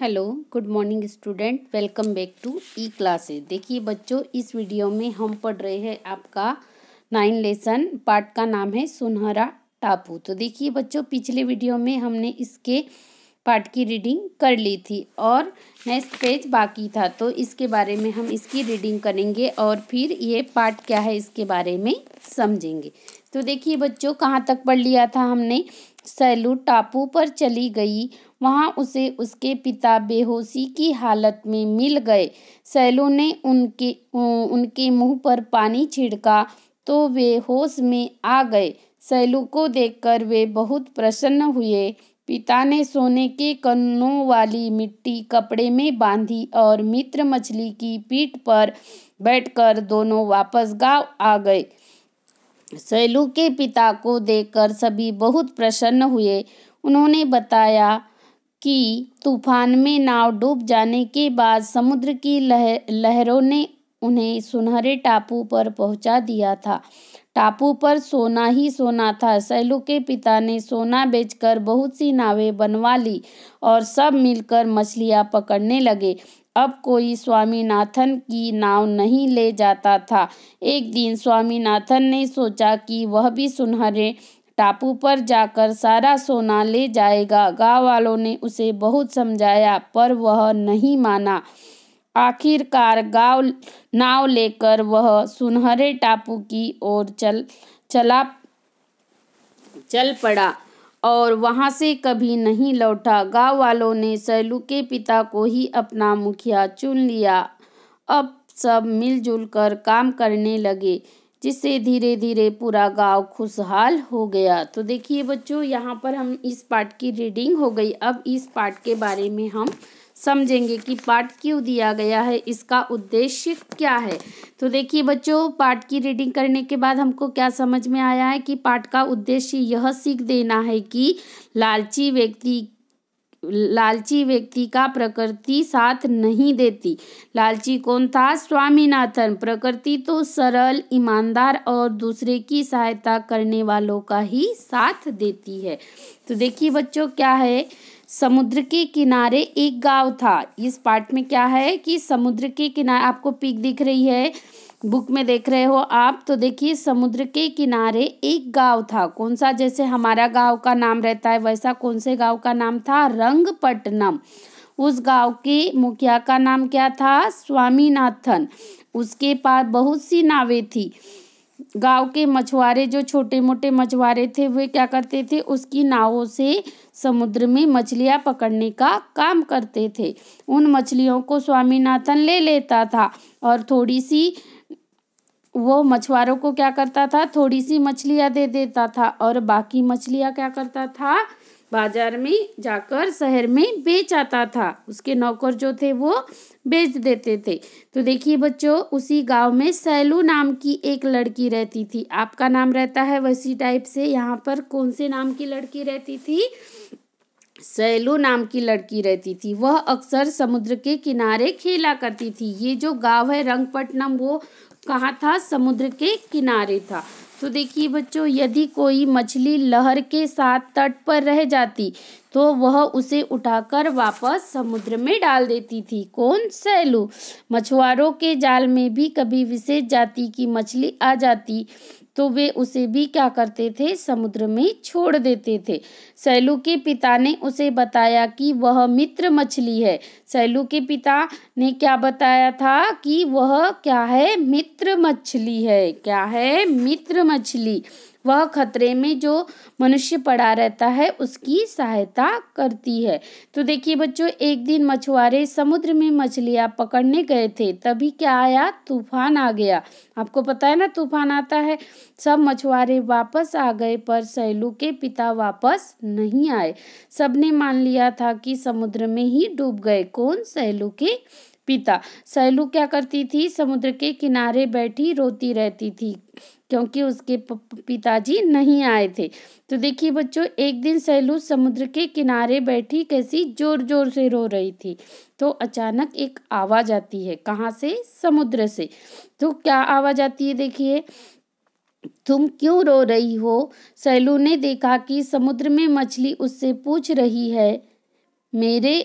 hello good morning student welcome back to E classes देखिए बच्चों इस वीडियो में हम पढ़ रहे हैं आपका नाइन लेसन पार्ट का नाम है सुनहरा टापू तो देखिए बच्चों पिछले वीडियो में हमने इसके पार्ट की रीडिंग कर ली थी और नेक्स्ट पेज बाकी था तो इसके बारे में हम इसकी रीडिंग करेंगे और फिर ये पार्ट क्या है इसके बारे में समझेंगे तो देखिए बच्चों कहाँ तक पढ़ लिया था हमने सैलू टापू पर चली गई वहाँ उसे उसके पिता बेहोशी की हालत में मिल गए सैलू ने उनके उनके मुंह पर पानी छिड़का तो वे होश में आ गए सैलू को देखकर वे बहुत प्रसन्न हुए पिता ने सोने के कन्नों वाली मिट्टी कपड़े में बांधी और मित्र मछली की पीठ पर बैठकर दोनों वापस गांव आ गए सैलू के पिता को देखकर सभी बहुत प्रसन्न हुए उन्होंने बताया कि तूफान में नाव डूब जाने के बाद समुद्र की लह, लहरों ने उन्हें सुनहरे टापू पर पहुंचा दिया था टापू पर सोना ही सोना था सैलू के पिता ने सोना बेचकर बहुत सी नावें बनवा ली और सब मिलकर मछलियां पकड़ने लगे अब कोई स्वामीनाथन की नाव नहीं ले जाता था एक दिन स्वामीनाथन ने सोचा कि वह भी सुनहरे टापू पर जाकर सारा सोना ले जाएगा गांव वालों ने उसे बहुत समझाया पर वह नहीं माना आखिरकार गांव नाव लेकर वह सुनहरे टापू की ओर चल चला चल पड़ा और वहां से कभी नहीं लौटा गांव वालों ने सैलू के पिता को ही अपना मुखिया चुन लिया अब सब मिलजुल कर काम करने लगे जिससे धीरे धीरे पूरा गांव खुशहाल हो गया तो देखिए बच्चों यहाँ पर हम इस पार्ट की रीडिंग हो गई अब इस पार्ट के बारे में हम समझेंगे कि पाठ क्यों दिया गया है इसका उद्देश्य क्या है तो देखिए बच्चों पाठ की रीडिंग करने के बाद हमको क्या समझ में आया है कि पाठ का उद्देश्य यह सीख देना है कि लालची व्यक्ति लालची व्यक्ति का प्रकृति साथ नहीं देती लालची कौन था स्वामीनाथन प्रकृति तो सरल ईमानदार और दूसरे की सहायता करने वालों का ही साथ देती है तो देखिए बच्चों क्या है समुद्र के किनारे एक गांव था इस पार्ट में क्या है कि समुद्र के किनारे आपको पीक दिख रही है बुक में देख रहे हो आप तो देखिए समुद्र के किनारे एक गांव था कौन सा जैसे हमारा गांव का नाम रहता है वैसा कौन से गांव का नाम था रंगपट्टनम उस गांव के मुखिया का नाम क्या था स्वामीनाथन उसके पास बहुत सी नावें थी गांव के मछुआरे जो छोटे मोटे मछुआरे थे वे क्या करते थे उसकी नावों से समुद्र में मछलियां पकड़ने का काम करते थे उन मछलियों को स्वामीनाथन ले लेता था और थोड़ी सी वो मछुआरों को क्या करता था थोड़ी सी मछलियां दे देता था और बाकी मछलियां क्या करता था बाजार में जाकर शहर में बेच आता था उसके नौकर जो थे वो बेच देते थे तो देखिए बच्चों उसी गांव में सैलू नाम की एक लड़की रहती थी आपका नाम रहता है वैसी टाइप से यहाँ पर कौन से नाम की लड़की रहती थी सैलू नाम की लड़की रहती थी वह अक्सर समुद्र के किनारे खेला करती थी ये जो गांव है रंगपटनम वो कहाँ था समुद्र के किनारे था तो देखिए बच्चों यदि कोई मछली लहर के साथ तट पर रह जाती तो वह उसे उठाकर वापस समुद्र में डाल देती थी कौन सैलू मछुआरों के जाल में भी कभी विशेष जाति की मछली आ जाती तो वे उसे भी क्या करते थे समुद्र में छोड़ देते थे सैलू के पिता ने उसे बताया कि वह मित्र मछली है सैलू के पिता ने क्या बताया था कि वह क्या है मित्र मछली है क्या है मित्र मछली वह खतरे में जो मनुष्य पड़ा रहता है उसकी सहायता करती है तो देखिए बच्चों एक दिन मछुआरे समुद्र में मछलियाँ पकड़ने गए थे तभी क्या आया तूफान आ गया आपको पता है ना तूफान आता है सब मछुआरे वापस आ गए पर सैलू के पिता वापस नहीं आए सबने मान लिया था कि समुद्र में ही डूब गए कौन सैलू के पिता सैलू क्या करती थी समुद्र के किनारे बैठी रोती रहती थी क्योंकि उसके पिताजी नहीं आए थे तो देखिए बच्चों एक दिन सैलू समुद्र के किनारे बैठी कैसी जोर जोर से रो रही थी तो अचानक एक आवाज़ आती है कहाँ से समुद्र से तो क्या आवाज़ आती है देखिए तुम क्यों रो रही हो सैलू ने देखा कि समुद्र में मछली उससे पूछ रही है मेरे